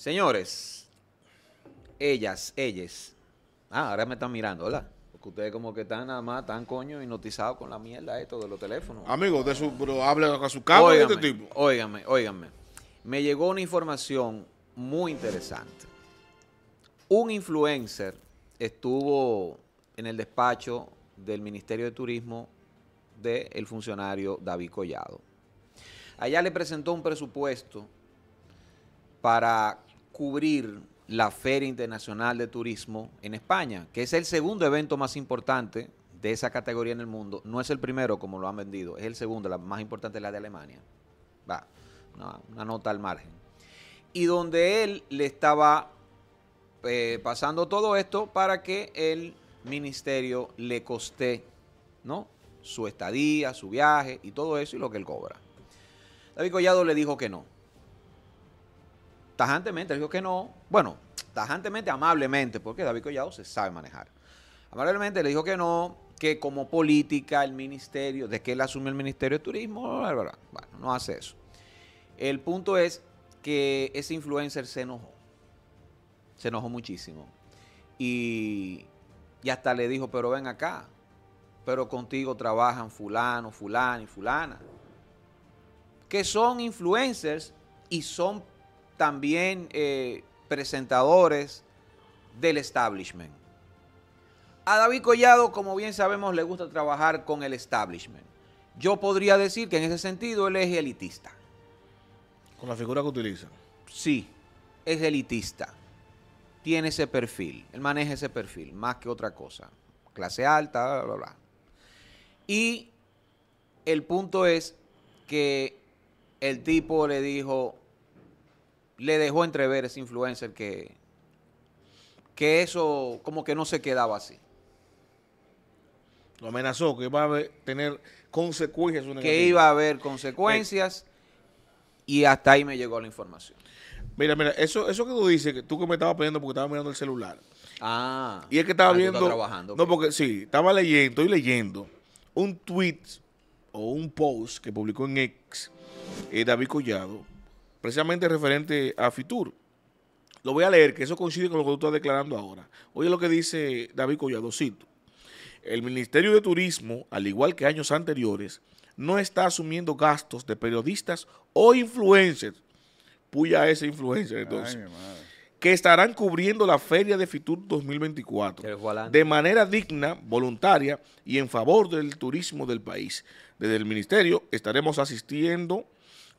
Señores, ellas, ellas. Ah, ahora me están mirando, ¿verdad? Porque ustedes como que están nada más, tan coño hipnotizados con la mierda esto de los teléfonos. Amigo, de su, pero habla con su cabo de este tipo. Óigame, óigame. Me llegó una información muy interesante. Un influencer estuvo en el despacho del Ministerio de Turismo del funcionario David Collado. Allá le presentó un presupuesto para cubrir la Feria Internacional de Turismo en España, que es el segundo evento más importante de esa categoría en el mundo. No es el primero, como lo han vendido, es el segundo, la más importante es la de Alemania. Va, una, nota al margen. Y donde él le estaba eh, pasando todo esto para que el ministerio le coste ¿no? su estadía, su viaje y todo eso y lo que él cobra. David Collado le dijo que no, tajantemente, le dijo que no, bueno, tajantemente, amablemente, porque David Collado se sabe manejar. Amablemente le dijo que no, que como política el ministerio, de que él asume el Ministerio de Turismo, bueno, no hace eso. El punto es que ese influencer se enojó, se enojó muchísimo. Y, hasta le dijo, pero ven acá, pero contigo trabajan fulano, fulana y fulana, que son influencers y son también eh, presentadores del establishment. A David Collado, como bien sabemos, le gusta trabajar con el establishment. Yo podría decir que en ese sentido él es elitista. Con la figura que utiliza. Sí, es elitista. Tiene ese perfil. Él maneja ese perfil, más que otra cosa. Clase alta, bla, bla, bla. Y el punto es que el tipo le dijo, le dejó entrever ese influencer que, que eso como que no se quedaba así. Lo amenazó que iba a tener consecuencias. que iba a haber consecuencias y hasta ahí me llegó la información. Mira, mira, eso, eso que tú dices, que tú que me estabas pidiendo porque estaba mirando el celular. Ah. Y es que estaba ah, viendo. no, porque sí, estaba leyendo, estoy leyendo un tweet o un post que publicó en X eh, David Collado precisamente referente a FITUR. Lo voy a leer, que eso coincide con lo que tú estás declarando ahora. Oye lo que dice David Collado, cito. El Ministerio de Turismo, al igual que años anteriores, no está asumiendo gastos de periodistas o influencers, puya ese influencer entonces, que estarán cubriendo la feria de FITUR 2024 de manera digna, voluntaria y en favor del turismo del país. Desde el Ministerio estaremos asistiendo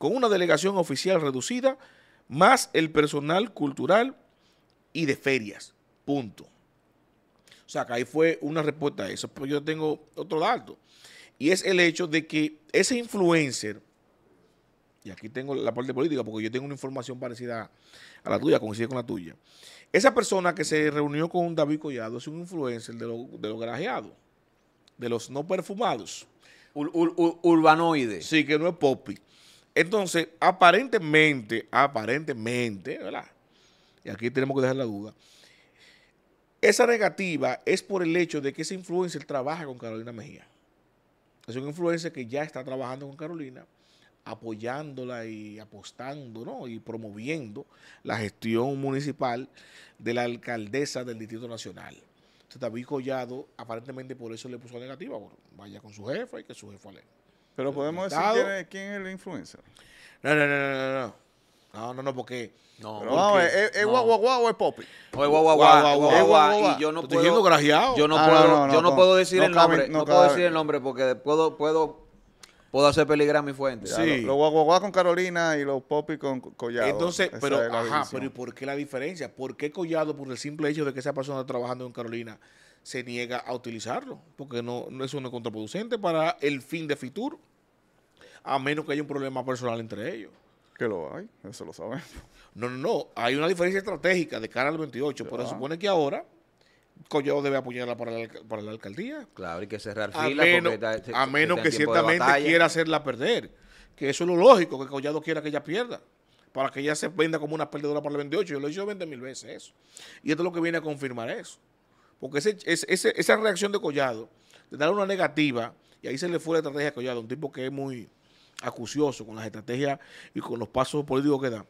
con una delegación oficial reducida, más el personal cultural y de ferias. Punto. O sea, que ahí fue una respuesta a eso. Pero yo tengo otro dato. Y es el hecho de que ese influencer, y aquí tengo la parte política, porque yo tengo una información parecida a la tuya, coincide con la tuya. Esa persona que se reunió con David Collado es un influencer de los de de los no perfumados. urbanoides. Sí, que no es popi. Entonces, aparentemente, aparentemente, ¿verdad? Y aquí tenemos que dejar la duda. Esa negativa es por el hecho de que ese influencer trabaja con Carolina Mejía. Es un influencer que ya está trabajando con Carolina, apoyándola y apostando, ¿no? Y promoviendo la gestión municipal de la alcaldesa del Distrito Nacional. Entonces, David Collado, aparentemente por eso le puso negativa. Bueno, vaya con su jefe y que su jefa le... Pero podemos decir quién es, quién el influencer. No, no, no, no, no. No, no, porque. No, es, es o es popi. es guaguaguá. guagua Y yo no puedo. grajeado. Yo no ah, puedo, yo no, puedo decir el nombre. no puedo decir el nombre porque puedo, puedo, puedo hacer peligrar mi fuente. Sí. Los guaguaguá con Carolina y los popi con Collado. Entonces, pero, ajá, pero ¿y por qué la diferencia? ¿Por qué Collado, por el simple hecho de que esa persona está trabajando en Carolina, se niega a utilizarlo, porque no, es una contraproducente para el fin de Fitur, a menos que haya un problema personal entre ellos. Que lo hay, eso lo sabemos. No, no, no, hay una diferencia estratégica de cara al 28, pero se supone que ahora Collado debe apoyarla para la, alcaldía. Claro, hay que cerrar fila. A menos, a menos que ciertamente quiera hacerla perder, que eso es lo lógico, que Collado quiera que ella pierda para que ella se venda como una perdedora para el 28. Yo lo he dicho 20 mil veces eso. Y esto es lo que viene a confirmar eso. Porque esa reacción de Collado, de dar una negativa, y ahí se le fue la estrategia a Collado, un tipo que es muy acucioso con las estrategias y con los pasos políticos que da.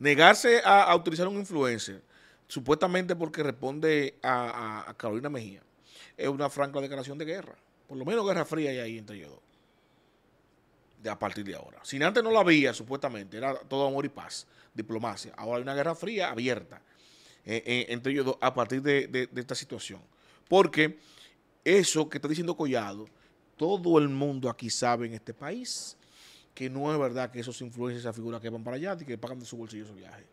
Negarse a, utilizar un influencer, supuestamente porque responde a, Carolina Mejía, es una franca declaración de guerra. Por lo menos guerra fría hay ahí entre ellos dos. De a partir de ahora. Sin antes no la había, supuestamente, era todo amor y paz, diplomacia. Ahora hay una guerra fría abierta entre ellos dos a partir de, esta situación. Porque eso que está diciendo Collado, todo el mundo aquí sabe en este país que no es verdad que esos influencers, esas figuras que van para allá y que pagan de su bolsillo su viaje.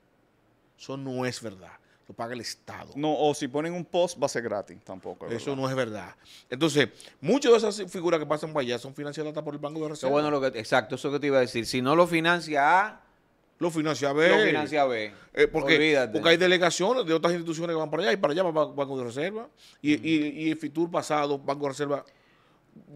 Eso no es verdad. Lo paga el Estado. No, o si ponen un post va a ser gratis tampoco. Eso no es verdad. Entonces, muchas de esas figuras que pasan para allá son financiadas por el Banco de Reserva. bueno, lo exacto, eso que te iba a decir. Si no lo financia a lo financia B. Lo financia B. Eh, porque, porque, hay delegaciones de otras instituciones que van para allá y para allá va Banco de Reserva. Y, el Fitur pasado, Banco de Reserva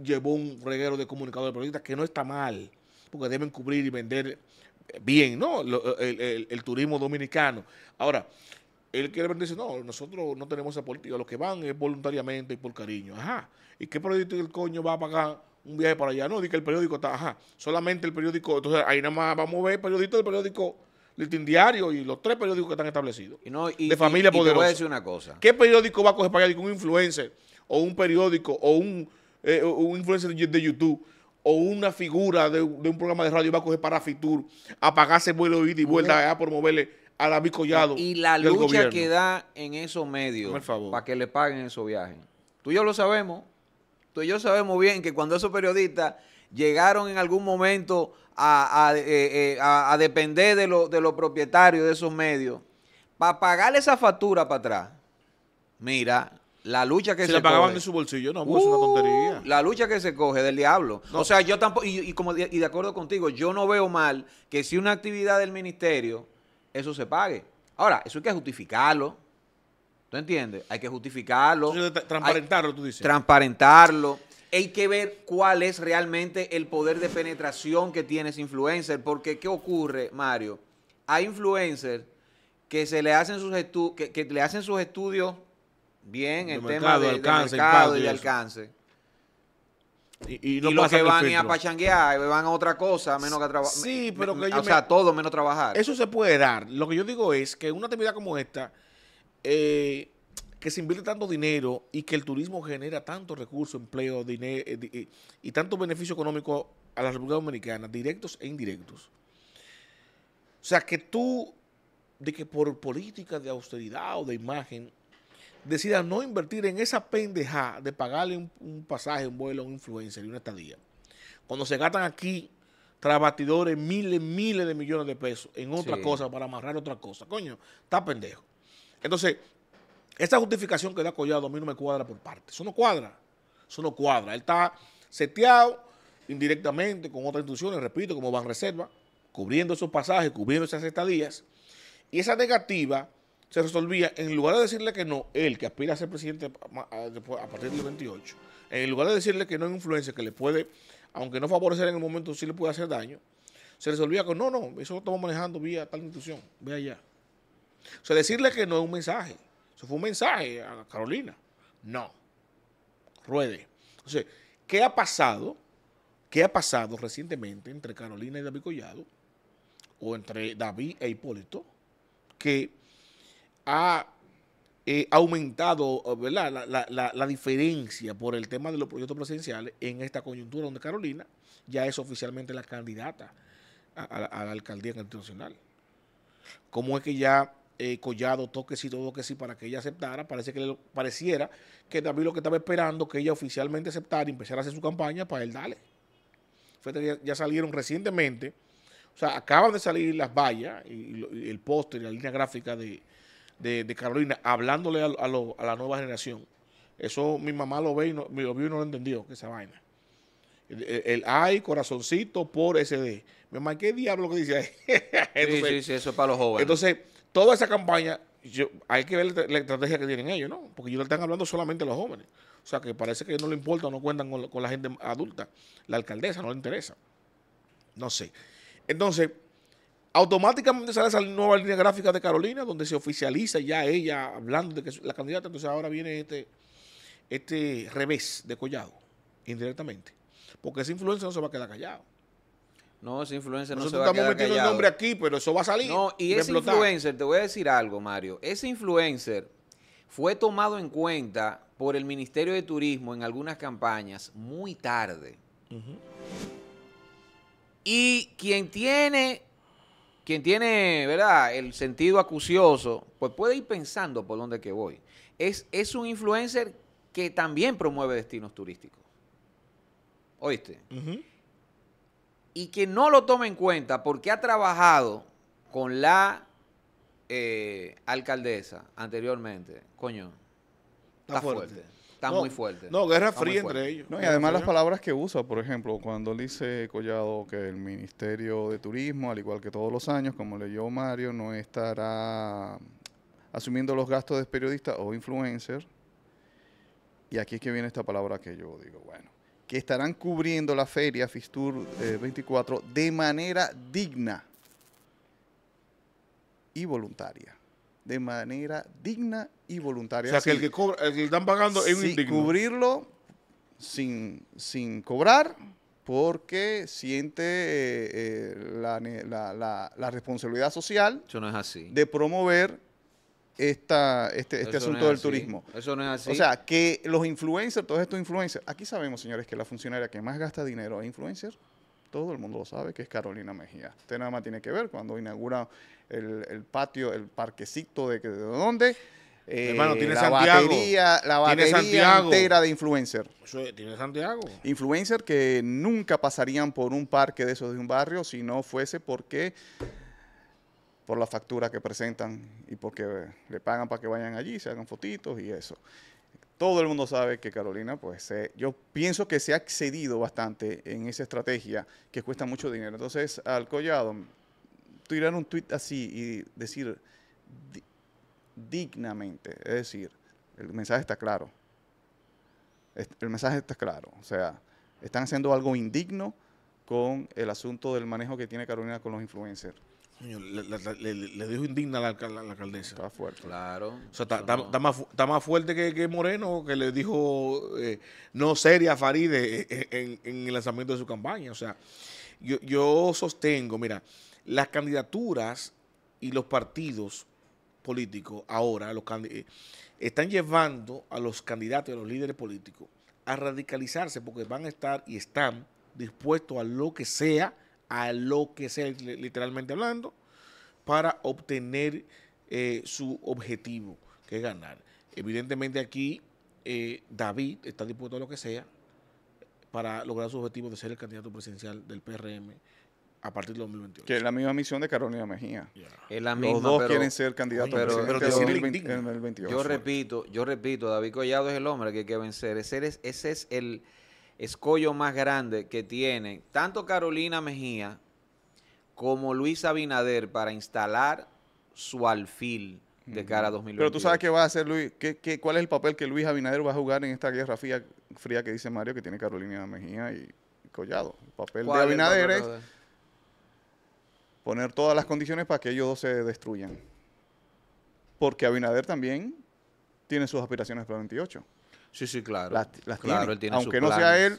llevó un reguero de comunicadores de proyectos que no está mal, porque deben cubrir y vender eh, bien, ¿no? Eh, el, turismo dominicano. Ahora, él quiere venderse. no, nosotros no tenemos esa política, los que van es voluntariamente y por cariño. Ajá. ¿Y qué proyecto el coño va a pagar? un viaje para allá. No, di que el periódico está, ajá, solamente el periódico. Entonces ahí nada más vamos a ver el periódico del periódico Listín Diario y los tres periódicos que están establecidos. de familia poderosa. una cosa. ¿Qué periódico va a coger para allá? ¿Un influencer? ¿O un periódico? ¿O un, eh, influencer de YouTube? ¿O una figura de, un programa de radio va a coger para Fitur? A pagarse vuelo ida y vuelta allá por moverle a David Collado. Y la lucha que da en esos medios para que le paguen esos viajes. Tú y yo lo sabemos tú y yo sabemos bien que cuando esos periodistas llegaron en algún momento a, eh, eh, depender de, los propietarios de esos medios, para pagarle esa factura para atrás, mira, la lucha que se, se pagaban de su bolsillo, no, pues es una tontería. Uh, la lucha que se coge del diablo. O sea, yo tampoco, y, como, y de acuerdo contigo, yo no veo mal que si una actividad del ministerio, eso se pague. Ahora, eso hay que justificarlo. ¿Tú entiendes? Hay que justificarlo. Transparentarlo, tú dices. Transparentarlo. Hay que ver cuál es realmente el poder de penetración que tiene ese influencer. Porque, ¿qué ocurre, Mario? Hay influencers que se le hacen sus estudios, que, le hacen sus estudios bien en tema de, alcance, mercado y de alcance. Y, no y los que van a pachanguear, van a otra cosa, menos que a trabajar. Sí, pero que O sea, todo menos trabajar. Eso se puede dar. Lo que yo digo es que una actividad como esta eh, que se invierte tanto dinero y que el turismo genera tanto recurso, empleo, dinero eh, eh, y tanto beneficio económico a la República Dominicana, directos e indirectos. O sea, que tú, de que por política de austeridad o de imagen, decidas no invertir en esa pendeja de pagarle un, pasaje, un vuelo un influencer y una estadía. Cuando se gastan aquí, trabajadores miles, miles de millones de pesos en otra cosa para amarrar otra cosa. Coño, está pendejo. Entonces, esa justificación que da Collado a mí no me cuadra por parte. Eso no cuadra. Eso no cuadra. Él está seteado indirectamente con otras instituciones, repito, como Van Reserva, cubriendo esos pasajes, cubriendo esas estadías. Y esa negativa se resolvía, en lugar de decirle que no, él que aspira a ser presidente a partir del 28, en lugar de decirle que no hay influencia que le puede, aunque no favorecer en el momento, sí le puede hacer daño, se resolvía con no, no, eso lo estamos manejando vía tal institución, ve allá. O sea, decirle que no es un mensaje. Eso fue un mensaje a Carolina. No. Ruede. O ¿qué ha pasado? ¿Qué ha pasado recientemente entre Carolina y David Collado? O entre David e Hipólito, que ha eh, aumentado La, diferencia por el tema de los proyectos presidenciales en esta coyuntura donde Carolina ya es oficialmente la candidata a, la alcaldía internacional ¿Cómo es que ya eh, collado eh, todo que sí para que ella aceptara. Parece que le, pareciera que David lo que estaba esperando, que ella oficialmente aceptara y empezara a hacer su campaña para él dale. Fíjate, ya, salieron recientemente, o sea, acaban de salir las vallas y, el póster y la línea gráfica de, Carolina, hablándole a, la nueva generación. Eso mi mamá lo ve y no, lo no lo entendió, que esa vaina. El, ay, corazoncito por SD. Mi mamá, ¿qué diablo que dice? sí, eso es para los jóvenes. Entonces, toda esa campaña, hay que ver la estrategia que tienen ellos, ¿no? Porque ellos le están hablando solamente a los jóvenes. O sea, que parece que no le importa, no cuentan con, la gente adulta. La alcaldesa no le interesa. No sé. Entonces, automáticamente sale esa nueva línea gráfica de Carolina, donde se oficializa ya ella hablando de que es la candidata. Entonces, ahora viene este, este revés de Collado, indirectamente. Porque esa influencia no se va a quedar callado. No, ese influencer no se va a quedar estamos metiendo el nombre aquí, pero eso va a salir. No, y ese influencer, te voy a decir algo, Mario. Ese influencer fue tomado en cuenta por el Ministerio de Turismo en algunas campañas muy tarde. Y quien tiene, quien tiene, ¿verdad? El sentido acucioso, pues puede ir pensando por dónde que voy. Es, es un influencer que también promueve destinos turísticos. ¿Oíste? y que no lo tome en cuenta porque ha trabajado con la eh, alcaldesa anteriormente, coño, está, fuerte. Está muy fuerte. No, guerra fría entre ellos. No, y además las palabras que usa, por ejemplo, cuando dice Collado que el Ministerio de Turismo, al igual que todos los años, como leyó Mario, no estará asumiendo los gastos de periodistas o influencers. Y aquí es que viene esta palabra que yo digo, bueno, estarán cubriendo la feria Fistur 24 eh, de manera digna y voluntaria. De manera digna y voluntaria. O sea, que el que, cobra, el están pagando es un cubrirlo sin, sin cobrar porque siente eh, eh, la, responsabilidad social no es así. de promover este, este asunto del turismo. Eso no es así. O sea, que los influencers, todos estos influencers, aquí sabemos, señores, que la funcionaria que más gasta dinero es influencers, todo el mundo lo sabe, que es Carolina Mejía. Usted nada más tiene que ver cuando inaugura el, patio, el parquecito de, de dónde. Eh, Hermano, tiene Santiago. la batería entera de influencer. Tiene Santiago. Influencer que nunca pasarían por un parque de esos de un barrio si no fuese porque por la factura que presentan y porque le pagan para que vayan allí, se hagan fotitos y eso. Todo el mundo sabe que Carolina, pues yo pienso que se ha excedido bastante en esa estrategia que cuesta mucho dinero. Entonces, al collado, tirar un tweet así y decir dignamente, es decir, el mensaje está claro. El mensaje está claro. O sea, están haciendo algo indigno con el asunto del manejo que tiene Carolina con los influencers le, dijo indigna la, la, alcaldesa. Está fuerte. Claro. está, más, fuerte que, Moreno, que le dijo eh, no seria a Faride eh, eh, en, el lanzamiento de su campaña. O sea, yo, yo sostengo, mira, las candidaturas y los partidos políticos ahora los están llevando a los candidatos y a los líderes políticos a radicalizarse porque van a estar y están dispuestos a lo que sea a lo que sea, literalmente hablando, para obtener eh, su objetivo, que es ganar. Evidentemente aquí eh, David está dispuesto a lo que sea para lograr su objetivo de ser el candidato presidencial del PRM a partir de 2028. Que es la misma misión de Carolina Mejía. Los dos quieren ser candidatos presidenciales en, el 2028. Yo repito, yo repito, David Collado es el hombre que hay que vencer. ese es el escollo más grande que tiene tanto Carolina Mejía como Luis Abinader para instalar su alfil de cara a 2020. Pero tú sabes qué va a hacer Luis, ¿Qué, cuál es el papel que Luis Abinader va a jugar en esta guerra fría, fría que dice Mario que tiene Carolina Mejía y Collado. El papel de Abinader es poner todas las condiciones para que ellos dos se destruyan. Porque Abinader también tiene sus aspiraciones para el 28. Sí, sí, claro. Aunque no sea él.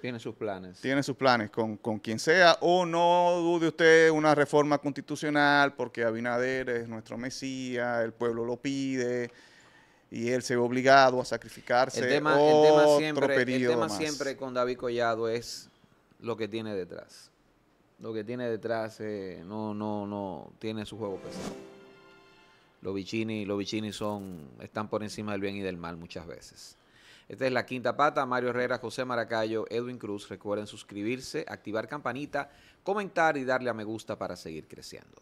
Tiene sus planes. Tiene sus planes con, con quien sea. O no dude usted una reforma constitucional porque Abinader es nuestro Mesías, el pueblo lo pide y él se ve obligado a sacrificarse. El tema, siempre, el tema siempre, con David Collado es lo que tiene detrás. Lo que tiene detrás eh, no, no, no tiene su juego pesado. Los bichini, son, están por encima del bien y del mal muchas veces. Esta es la quinta pata. Mario Herrera, José Maracayo, Edwin Cruz. Recuerden suscribirse, activar campanita, comentar y darle a me gusta para seguir creciendo.